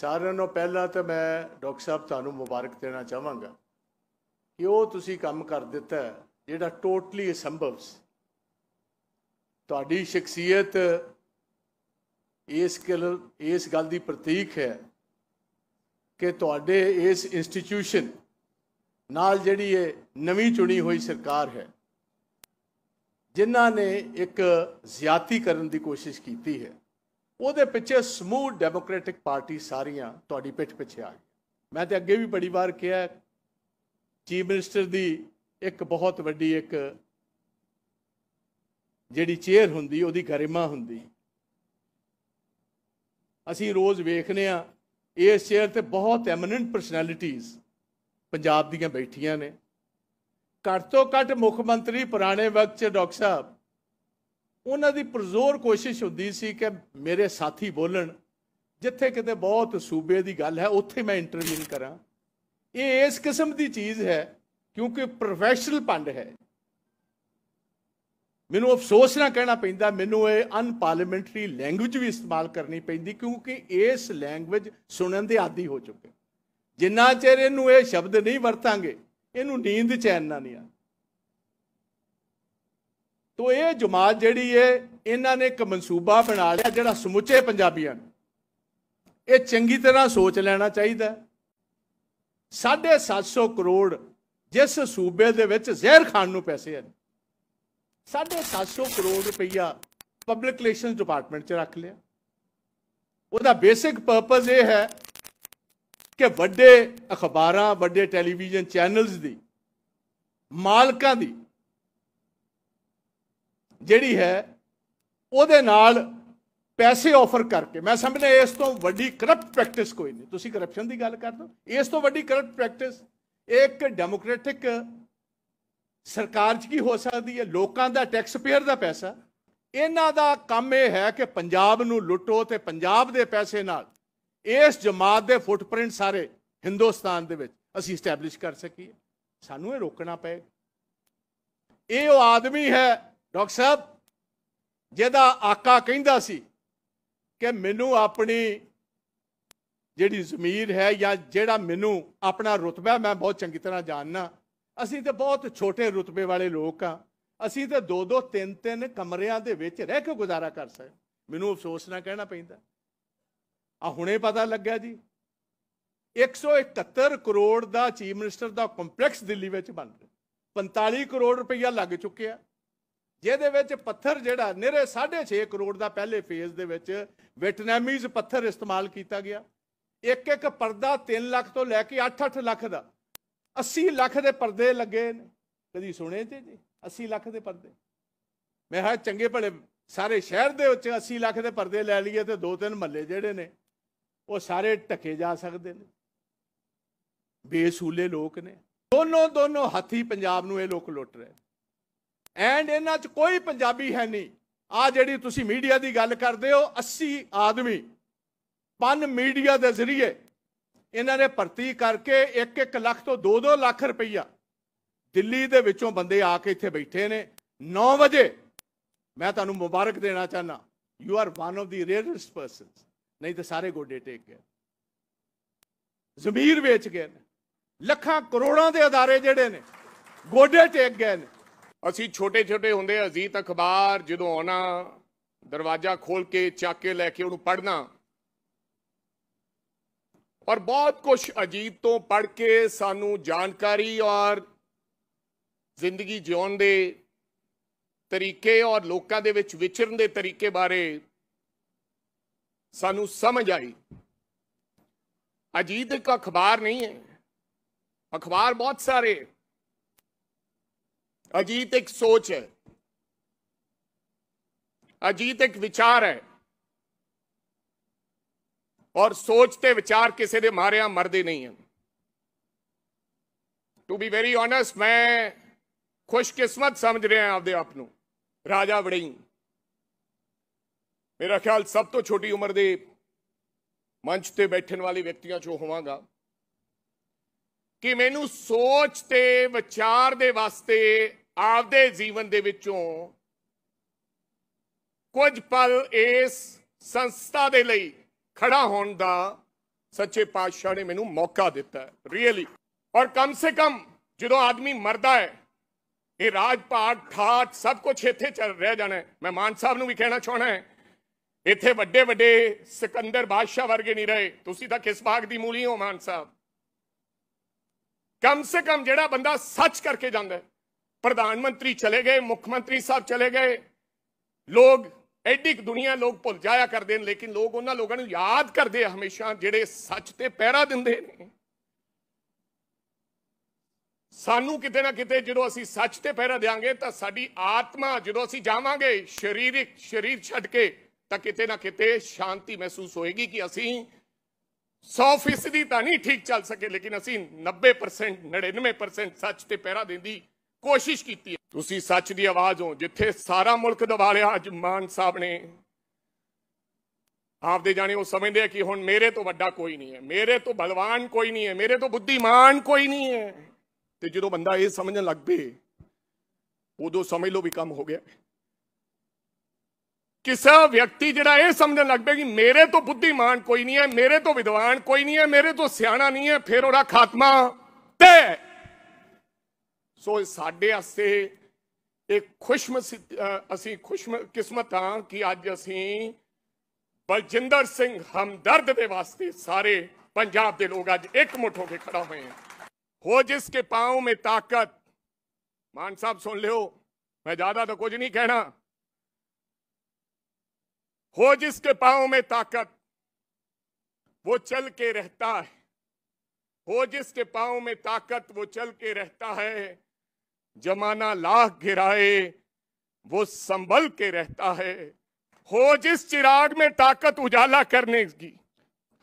ਸਾਰਿਆਂ ਨੂੰ ਪਹਿਲਾਂ ਤਾਂ ਮੈਂ ਡਾਕਟਰ ਸਾਹਿਬ ਤੁਹਾਨੂੰ ਮੁਬਾਰਕ ਦੇਣਾ ਚਾਹਾਂਗਾ ਕਿ ਉਹ ਤੁਸੀਂ ਕੰਮ ਕਰ ਦਿੱਤਾ ਜਿਹੜਾ ਟੋਟਲੀ ਅਸੰਭਵ ਸੀ ਤੁਹਾਡੀ ਸ਼ਖਸੀਅਤ ਇਸ ਇਸ ਗੱਲ ਦੀ ਪ੍ਰਤੀਕ ਹੈ ਕਿ ਤੁਹਾਡੇ ਇਸ ਇੰਸਟੀਚਿਊਸ਼ਨ ਨਾਲ ਜਿਹੜੀ ਇਹ ਨਵੀਂ ਚੁਣੀ ਹੋਈ ਸਰਕਾਰ ਹੈ ਜਿਨ੍ਹਾਂ ਨੇ ਇੱਕ ਜ਼ਿਆਤੀ ਕਰਨ ਦੀ ਕੋਸ਼ਿਸ਼ ਕੀਤੀ ਹੈ ਉਹਦੇ ਪਿੱਛੇ ਸਮੂਹ ਡੈਮੋਕ੍ਰੈਟਿਕ ਪਾਰਟੀ ਸਾਰੀਆਂ ਤੁਹਾਡੀ ਪਿੱਠ ਪਿੱਛੇ ਆ ਗਈ ਮੈਂ ਤੇ ਅੱਗੇ ਵੀ ਬੜੀ ਵਾਰ ਕਿਹਾ ਚੀਫ ਮਿਨਿਸਟਰ ਦੀ ਇੱਕ ਬਹੁਤ ਵੱਡੀ ਇੱਕ ਜਿਹੜੀ ਚੇਅਰ ਹੁੰਦੀ ਉਹਦੀ ਗਰਿਮਾ ਹੁੰਦੀ ਅਸੀਂ ਰੋਜ਼ ਵੇਖਨੇ ਆ ਇਸ ਚੇਅਰ ਤੇ ਬਹੁਤ ਐਮੀਨੈਂਟ ਪਰਸਨੈਲਿਟੀਆਂ ਪੰਜਾਬ ਦੀਆਂ ਬੈਠੀਆਂ ਨੇ ਘੱਟ ਤੋਂ ਘੱਟ ਮੁੱਖ ਮੰਤਰੀ ਪੁਰਾਣੇ ਵਕਤ 'ਚ ਡਾਕਟਰ ਸਾਹਿਬ ਉਹਨਾਂ ਦੀ ਪਰਜ਼ੋਰ ਕੋਸ਼ਿਸ਼ ਹੁੰਦੀ ਸੀ ਕਿ ਮੇਰੇ ਸਾਥੀ ਬੋਲਣ ਜਿੱਥੇ ਕਿਤੇ ਬਹੁਤ ਸੂਬੇ ਦੀ ਗੱਲ ਹੈ ਉੱਥੇ ਮੈਂ ਇੰਟਰਵਿਊ ਕਰਾਂ ਇਹ ਇਸ ਕਿਸਮ ਦੀ ਚੀਜ਼ ਹੈ ਕਿਉਂਕਿ ਪ੍ਰੋਫੈਸ਼ਨਲ ਪੰਡ ਹੈ ਮੈਨੂੰ ਅਫਸੋਸ ਨਾ ਕਹਿਣਾ ਪੈਂਦਾ ਮੈਨੂੰ ਇਹ ਅਨਪਾਰਲੀਮੈਂਟਰੀ ਲੈਂਗੁਏਜ ਵੀ ਇਸਤੇਮਾਲ ਕਰਨੀ ਪੈਂਦੀ ਕਿਉਂਕਿ ਇਸ ਲੈਂਗੁਏਜ ਸੁਣਨ ਦੇ ਆਦੀ ਹੋ ਚੁੱਕੇ ਜਿੰਨਾ ਚਿਰ ਇਹਨੂੰ ਇਹ ਸ਼ਬਦ ਨਹੀਂ ਵਰਤਾਂਗੇ ਇਹਨੂੰ ਨੀਂਦ ਚੈਨ ਨਾ ਨਹੀਂ ਆ ਤੋਂ ਇਹ ਜਮਾਤ ਜਿਹੜੀ ਏ ਇਹਨਾਂ ਨੇ ਇੱਕ ਮਨਸੂਬਾ ਬਣਾ ਲਿਆ ਜਿਹੜਾ ਸਮੁੱਚੇ ਪੰਜਾਬੀਆਂ ਨੂੰ ਇਹ ਚੰਗੀ ਤਰ੍ਹਾਂ ਸੋਚ ਲੈਣਾ ਚਾਹੀਦਾ 750 ਕਰੋੜ ਜਿਸ ਸੂਬੇ ਦੇ ਵਿੱਚ ਜ਼ਹਿਰ ਖਾਣ ਨੂੰ ਪੈਸੇ ਹਨ 750 ਕਰੋੜ ਰੁਪਈਆ ਪਬਲਿਕ ਰਿਲੇਸ਼ਨਸ ਡਿਪਾਰਟਮੈਂਟ 'ਚ ਰੱਖ ਲਿਆ ਉਹਦਾ ਬੇਸਿਕ ਪਰਪਸ ਇਹ ਹੈ ਕਿ ਵੱਡੇ ਅਖਬਾਰਾਂ ਵੱਡੇ ਟੈਲੀਵਿਜ਼ਨ ਚੈਨਲਸ ਦੀ ਮਾਲਕਾਂ ਦੀ ਜਿਹੜੀ ਹੈ ਉਹਦੇ ਨਾਲ ਪੈਸੇ ਆਫਰ ਕਰਕੇ ਮੈਂ ਸਮਝਦਾ ਇਸ ਤੋਂ ਵੱਡੀ ਕਰਪਟ ਪ੍ਰੈਕਟਿਸ ਕੋਈ ਨਹੀਂ ਤੁਸੀਂ ਕਰਪਸ਼ਨ ਦੀ ਗੱਲ ਕਰ ਦੋ ਇਸ ਤੋਂ ਵੱਡੀ ਕਰਪਟ ਪ੍ਰੈਕਟਿਸ ਇੱਕ ਡੈਮੋਕ੍ਰੈਟਿਕ ਸਰਕਾਰ 'ਚ ਕੀ ਹੋ ਸਕਦੀ ਹੈ ਲੋਕਾਂ ਦਾ ਟੈਕਸ ਪੇਅਰ ਦਾ ਪੈਸਾ ਇਹਨਾਂ ਦਾ ਕੰਮ ਇਹ ਹੈ ਕਿ ਪੰਜਾਬ ਨੂੰ ਲੁੱਟੋ ਤੇ ਪੰਜਾਬ ਦੇ ਪੈਸੇ ਨਾਲ ਇਸ ਜਮਾਤ ਦੇ ਫੁੱਟਪ੍ਰਿੰਟ ਸਾਰੇ ਹਿੰਦੁਸਤਾਨ ਦੇ ਵਿੱਚ ਅਸੀਂ ਸਟੈਬਲਿਸ਼ ਕਰ ਸਕੀਏ ਸਾਨੂੰ ਇਹ ਰੋਕਣਾ ਪਏ ਇਹ ਉਹ ਆਦਮੀ ਹੈ ਡਾਕਟਰ ਸਾਹਿਬ ਜਿਹਦਾ ਆਕਾ ਕਹਿੰਦਾ ਸੀ ਕਿ ਮੈਨੂੰ ਆਪਣੀ ਜਿਹੜੀ ਜ਼ਮੀਰ ਹੈ ਜਾਂ ਜਿਹੜਾ ਮੈਨੂੰ ਆਪਣਾ ਰੁਤਬਾ ਮੈਂ ਬਹੁਤ ਚੰਗੀ ਤਰ੍ਹਾਂ ਜਾਣਨਾ ਅਸੀਂ ਤੇ ਬਹੁਤ ਛੋਟੇ ਰੁਤਬੇ ਵਾਲੇ ਲੋਕ ਆ ਅਸੀਂ ਤੇ ਦੋ ਦੋ ਤਿੰਨ ਤਿੰਨ ਕਮਰਿਆਂ ਦੇ ਵਿੱਚ ਰਹਿ ਕੇ ਗੁਜ਼ਾਰਾ ਕਰ ਸਕਦੇ ਮੈਨੂੰ ਅਫਸੋਸ ਨਾ ਕਹਿਣਾ ਪੈਂਦਾ ਆ ਹੁਣੇ ਪਤਾ ਲੱਗਿਆ ਜੀ 171 ਕਰੋੜ ਦਾ ਚੀਫ ਮਿਨਿਸਟਰ ਦਾ ਕੰਪਲੈਕਸ ਦਿੱਲੀ ਵਿੱਚ ਬਣ ਰਿਹਾ 45 ਕਰੋੜ ਰੁਪਈਆ ਲੱਗ ਚੁੱਕਿਆ ਜਿਹਦੇ ਵਿੱਚ ਪੱਥਰ ਜਿਹੜਾ ਨਿਰੇ 6.5 ਕਰੋੜ ਦਾ ਪਹਿਲੇ ਫੇਜ਼ ਦੇ ਵਿੱਚ ਵਿਟਨਾਮੀਜ਼ ਪੱਥਰ ਇਸਤੇਮਾਲ ਕੀਤਾ ਗਿਆ ਇੱਕ ਇੱਕ ਪਰਦਾ 3 ਲੱਖ ਤੋਂ ਲੈ ਕੇ 8-8 ਲੱਖ ਦਾ 80 ਲੱਖ ਦੇ ਪਰਦੇ ਲੱਗੇ ਨੇ ਕਦੀ ਸੁਣੇ ਤੇ ਜੀ 80 ਲੱਖ ਦੇ ਪਰਦੇ ਮੈਂ ਹਾਂ ਚੰਗੇ ਭਲੇ ਸਾਰੇ ਸ਼ਹਿਰ ਦੇ ਵਿੱਚ 80 ਲੱਖ ਦੇ ਪਰਦੇ ਲੈ ਲਈਏ ਤੇ ਦੋ ਤਿੰਨ ਮਹੱਲੇ ਜਿਹੜੇ ਨੇ ਉਹ ਸਾਰੇ ਟਕੇ ਜਾ ਸਕਦੇ ਨੇ ਬੇਸੂਲੇ ਲੋਕ ਨੇ ਦੋਨੋਂ ਦੋਨੋਂ ਹਾਥੀ ਪੰਜਾਬ ਨੂੰ ਇਹ ਲੋਕ ਲੁੱਟ ਰਹੇ ਐਂਡ ਇਹਨਾਂ 'ਚ ਕੋਈ ਪੰਜਾਬੀ ਹੈ ਨਹੀਂ ਆ ਜਿਹੜੀ ਤੁਸੀਂ ਮੀਡੀਆ ਦੀ ਗੱਲ ਕਰਦੇ ਹੋ 80 ਆਦਮੀ ਪੰਨ ਮੀਡੀਆ ਦੇ ਜ਼ਰੀਏ ਇਹਨਾਂ ਨੇ ਭਰਤੀ ਕਰਕੇ 1-1 ਲੱਖ ਤੋਂ 2-2 ਲੱਖ ਰੁਪਈਆ ਦਿੱਲੀ ਦੇ ਵਿੱਚੋਂ ਬੰਦੇ ਆ ਕੇ ਇੱਥੇ ਬੈਠੇ ਨੇ 9 ਵਜੇ ਮੈਂ ਤੁਹਾਨੂੰ ਮੁਬਾਰਕ ਦੇਣਾ ਚਾਹਨਾ you are one of the rarest persons ਨਹੀਂ ਤਾਂ ਸਾਰੇ ਗੋਡੇ ਟੇਕ ਗਏ ਜ਼ਮੀਰ ਵੇਚ ਗਏ ਨੇ ਲੱਖਾਂ ਕਰੋੜਾਂ ਦੇ ਅਦਾਰੇ ਜਿਹੜੇ ਨੇ ਗੋਡੇ ਟੇਕ ਗਏ ਨੇ ਅਸੀਂ ਛੋਟੇ ਛੋਟੇ ਹੁੰਦੇ ਅਜ਼ੀਤ ਅਖਬਾਰ ਜਦੋਂ ਆਉਣਾ ਦਰਵਾਜ਼ਾ ਖੋਲ ਕੇ ਚੱਕ ਕੇ ਲੈ ਕੇ ਉਹਨੂੰ ਪੜਨਾ ਔਰ ਬਹੁਤ ਕੁਝ ਅਜੀਤ ਤੋਂ ਪੜ ਕੇ ਸਾਨੂੰ ਜਾਣਕਾਰੀ ਔਰ ਜ਼ਿੰਦਗੀ ਜਿਉਣ ਦੇ ਤਰੀਕੇ ਔਰ ਲੋਕਾਂ ਦੇ ਵਿੱਚ ਵਿਚਰਨ ਦੇ ਤਰੀਕੇ ਬਾਰੇ ਸਾਨੂੰ ਸਮਝ ਆਈ ਅਜੀਤ ਇੱਕ ਅਖਬਾਰ ਨਹੀਂ ਹੈ ਅਖਬਾਰ ਬਹੁਤ ਸਾਰੇ ਅਜੀਤ ਇੱਕ ਸੋਚ ਹੈ ਅਜੀਤ ਇੱਕ ਵਿਚਾਰ ਹੈ ਔਰ ਸੋਚ ਤੇ ਵਿਚਾਰ ਕਿਸੇ ਦੇ ਮਾਰਿਆ ਮਰਦੇ ਨਹੀਂ ਹਨ ਟੂ ਬੀ ਵੈਰੀ ਓਨੈਸਟ ਮੈਂ ਖੁਸ਼ਕਿਸਮਤ ਸਮਝ ਰਿਹਾ ਆਪਦੇ ਆਪ ਨੂੰ ਰਾਜਾ ਵੜਿੰਗ ਮੇਰਾ ਖਿਆਲ ਸਭ ਤੋਂ ਛੋਟੀ ਉਮਰ ਦੇ ਮੰਚ ਤੇ ਬੈਠਣ ਵਾਲੇ ਵਿਅਕਤੀਆਂ ਚੋਂ ਹੋਵਾਂਗਾ ਕਿ ਮੈਨੂੰ ਸੋਚ ਤੇ ਵਿਚਾਰ ਦੇ ਵਾਸਤੇ ਆਪਦੇ ਜੀਵਨ ਦੇ ਵਿੱਚੋਂ ਕੁਝ ਪਲ ਇਸ ਸੰਸਥਾ ਦੇ ਲਈ ਖੜਾ ਹੋਣ ਦਾ ਸੱਚੇ ਪਾਤਸ਼ਾਹ ਨੇ ਮੈਨੂੰ ਮੌਕਾ ਦਿੱਤਾ ਹੈ ਰੀਅਲੀ ਔਰ ਕਮ ਸੇ ਕਮ ਜਦੋਂ ਆਦਮੀ ਮਰਦਾ ਹੈ ਇਹ ਰਾਜ ਪਾਠ ਠਾਠ ਸਭ ਕੁਝ ਇੱਥੇ ਚੱਲ ਰਹਿ ਜਾਣਾ ਮੈਂ ਮਾਨ ਸਾਹਿਬ ਨੂੰ ਵੀ ਕਹਿਣਾ ਚਾਹਣਾ ਹੈ ਇੱਥੇ ਵੱਡੇ ਵੱਡੇ ਸਿਕੰਦਰ ਬਾਦਸ਼ਾਹ ਵਰਗੇ ਨਹੀਂ ਰਹੇ ਤੁਸੀਂ ਤਾਂ ਕਿਸ ਬਾਗ ਦੀ ਮੂਲੀ ਹੋ ਮਾਨ ਸਾਹਿਬ ਕਮ ਸੇ ਕਮ ਜਿਹੜਾ ਬੰਦਾ ਸੱਚ ਕਰਕੇ ਜਾਂਦਾ ਹੈ ਪ੍ਰਧਾਨ ਮੰਤਰੀ ਚਲੇ ਗਏ ਮੁੱਖ ਮੰਤਰੀ ਸਾਹਿਬ ਚਲੇ ਗਏ ਲੋਕ ਐਡੀ ਦੁਨੀਆ ਲੋਕ ਭੁੱਲ ਜਾਇਆ ਕਰਦੇ ਨੇ ਲੇਕਿਨ ਲੋਕ ਉਹਨਾਂ ਲੋਕਾਂ ਨੂੰ ਯਾਦ ਕਰਦੇ ਆ ਹਮੇਸ਼ਾ ਜਿਹੜੇ ਸੱਚ ਤੇ ਪਹਿਰਾ ਦਿੰਦੇ ਨੇ ਸਾਨੂੰ ਕਿਤੇ ਨਾ ਕਿਤੇ ਜਦੋਂ ਅਸੀਂ ਸੱਚ ਤੇ ਪਹਿਰਾ ਦੇਾਂਗੇ ਤਾਂ ਸਾਡੀ ਆਤਮਾ ਜਦੋਂ ਅਸੀਂ ਜਾਵਾਂਗੇ ਸਰੀਰਿਕ ਸਰੀਰ ਛੱਡ ਕੇ ਤਾਂ ਕਿਤੇ ਨਾ ਕਿਤੇ ਸ਼ਾਂਤੀ ਮਹਿਸੂਸ ਹੋਏਗੀ ਕਿ ਅਸੀਂ 100% ਦੀ ਤਾਂ ਨਹੀਂ ਠੀਕ ਚੱਲ ਸਕੇ ਲੇਕਿਨ ਅਸੀਂ 90% 99% ਸੱਚ ਤੇ ਪਹਿਰਾ ਦਿੰਦੀ ਕੋਸ਼ਿਸ਼ ਕੀਤੀ ਹੈ ਤੁਸੀਂ ਸੱਚ ਦੀ ਆਵਾਜ਼ ਹੋ ਜਿੱਥੇ ਸਾਰਾ ਮੁਲਕ ਦਵਾਲਿਆ ਅੱਜ ਮਾਨ ਸਾਹਿਬ ਨੇ ਆਪਦੇ ਜਾਣੇ ਉਹ ਸਮਝਦੇ ਆ ਕਿ ਹੁਣ ਮੇਰੇ ਤੋਂ ਵੱਡਾ ਕੋਈ ਨਹੀਂ ਹੈ ਮੇਰੇ ਤੋਂ ਬਲਵਾਨ ਕੋਈ ਨਹੀਂ ਹੈ ਮੇਰੇ ਤੋਂ ਬੁੱਧੀਮਾਨ ਕੋਈ ਨਹੀਂ ਹੈ ਤੇ ਜਦੋਂ ਬੰਦਾ ਇਹ ਸਮਝਣ ਲੱਗ ਪਏ ਉਦੋਂ ਸਮਝ ਲੋ ਵੀ ਕੰਮ ਹੋ ਗਿਆ ਕਿਸੇ ਵਿਅਕਤੀ ਜਿਹੜਾ ਇਹ ਸਮਝਣ ਲੱਗ ਪਏ ਕਿ ਮੇਰੇ ਤੋਂ ਬੁੱਧੀਮਾਨ ਕੋਈ ਨਹੀਂ ਹੈ ਮੇਰੇ ਤੋਂ ਵਿਦਵਾਨ ਕੋਈ ਨਹੀਂ ਹੈ ਮੇਰੇ ਤੋਂ ਸਿਆਣਾ ਨਹੀਂ ਹੈ ਫਿਰ ਉਹਦਾ ਖਾਤਮਾ ਤੇ सो साडे ਵਾਸਤੇ ਇਹ ਖੁਸ਼ਮ ਅਸੀਂ ਖੁਸ਼ਮ ਕਿਸਮਤ ਹਾਂ ਕਿ ਅੱਜ ਅਸੀਂ ਬਲਜਿੰਦਰ ਸਿੰਘ ਹਮਦਰਦ ਦੇ ਵਾਸਤੇ पंजाब के लोग अज एक मुठ होकर खड़ा हुए हैं हो जिसके पाओ में ताकत मान साहब सुन लियो मैं ज्यादा तो कुछ नहीं कहना हो जिसके पाओ में ताकत वो चल के रहता है हो जिसके पाओ में ताकत वो चल के रहता है जमाना लाख गिराए वो संभल के रहता है हो जिस चिराग में ताकत उजाला करने की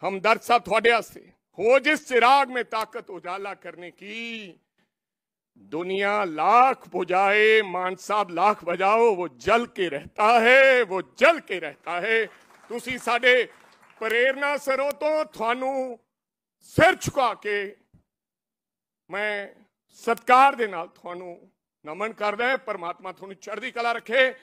हम दर साहब थोड़े से हो जिस चिराग में ताकत उजाला करने की दुनिया लाख बुझाए मान साहब लाख बजाओ वो जल के रहता है वो जल के रहता है साढ़े प्रेरणा सरो तो थानू सिर झुका के मैं ਸਤਕਾਰ ਦੇ ਨਾਲ ਤੁਹਾਨੂੰ ਨਮਨ ਕਰਦਾ ਹੈ ਪਰਮਾਤਮਾ ਤੁਹਾਨੂੰ ਚੜ੍ਹਦੀ ਕਲਾ ਰੱਖੇ